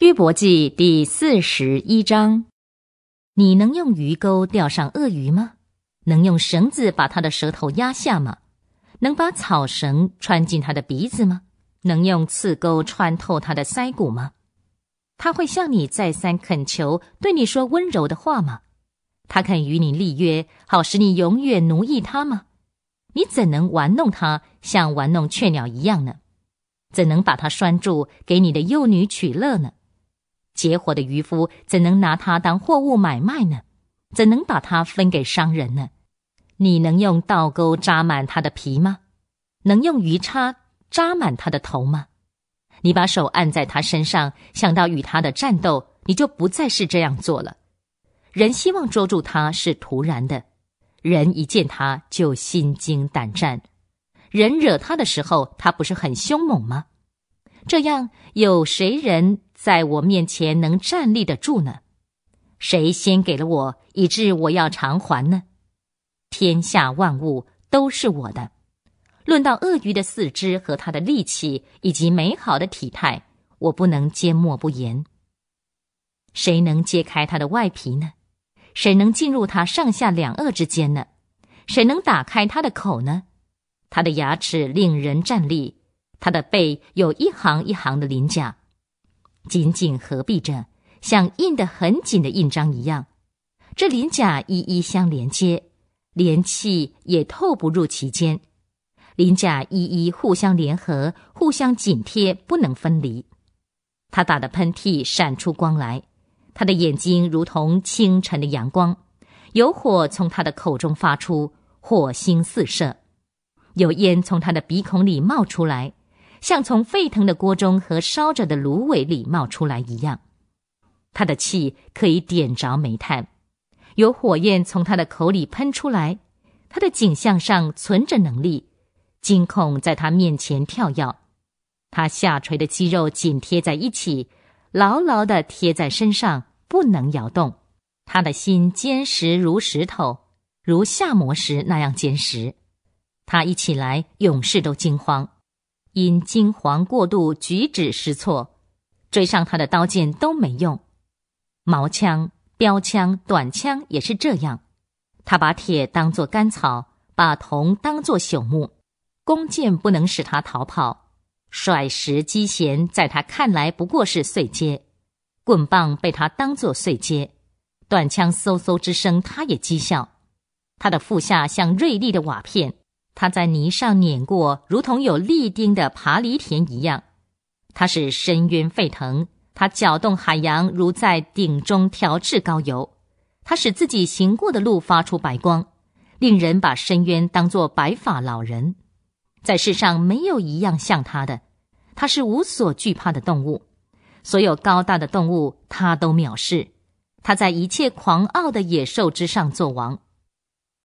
《鱼博记》第四十一章：你能用鱼钩钓上鳄鱼吗？能用绳子把它的舌头压下吗？能把草绳穿进它的鼻子吗？能用刺钩穿透它的腮骨吗？他会向你再三恳求，对你说温柔的话吗？他肯与你立约，好使你永远奴役他吗？你怎能玩弄他，像玩弄雀鸟一样呢？怎能把它拴住，给你的幼女取乐呢？结伙的渔夫怎能拿它当货物买卖呢？怎能把它分给商人呢？你能用倒钩扎满它的皮吗？能用鱼叉扎满它的头吗？你把手按在他身上，想到与他的战斗，你就不再是这样做了。人希望捉住他是突然的，人一见他就心惊胆战，人惹他的时候，他不是很凶猛吗？这样，有谁人在我面前能站立得住呢？谁先给了我，以致我要偿还呢？天下万物都是我的。论到鳄鱼的四肢和它的力气，以及美好的体态，我不能缄默不言。谁能揭开它的外皮呢？谁能进入它上下两颚之间呢？谁能打开它的口呢？它的牙齿令人站立。他的背有一行一行的鳞甲，紧紧合闭着，像印得很紧的印章一样。这鳞甲一一相连接，连气也透不入其间。鳞甲一一互相联合，互相紧贴，不能分离。他打的喷嚏闪出光来，他的眼睛如同清晨的阳光，有火从他的口中发出，火星四射；有烟从他的鼻孔里冒出来。像从沸腾的锅中和烧着的芦苇里冒出来一样，他的气可以点着煤炭，有火焰从他的口里喷出来。他的颈项上存着能力，惊恐在他面前跳跃。他下垂的肌肉紧贴在一起，牢牢的贴在身上，不能摇动。他的心坚实如石头，如下魔石那样坚实。他一起来，勇士都惊慌。因惊惶过度，举止失措，追上他的刀剑都没用，矛枪、标枪、短枪也是这样。他把铁当作干草，把铜当作朽木，弓箭不能使他逃跑，甩石击弦在他看来不过是碎阶，棍棒被他当作碎阶，短枪嗖嗖之声他也讥笑。他的腹下像锐利的瓦片。他在泥上碾过，如同有立钉的爬犁田一样。他是深渊沸腾，他搅动海洋，如在鼎中调制膏油。他使自己行过的路发出白光，令人把深渊当作白发老人。在世上没有一样像他的，他是无所惧怕的动物，所有高大的动物他都藐视。他在一切狂傲的野兽之上做王。